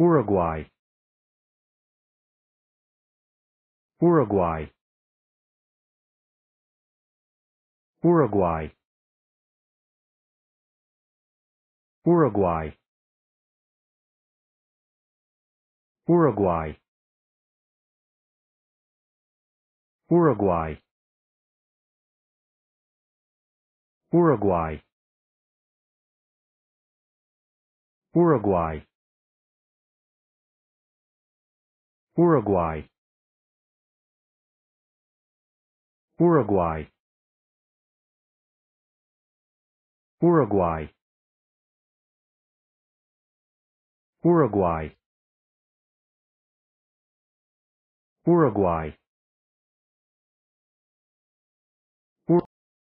Uruguay Uruguay Uruguay Uruguay Uruguay Uruguay Uruguay Uruguay Uruguay Uruguay Uruguay Uruguay Uruguay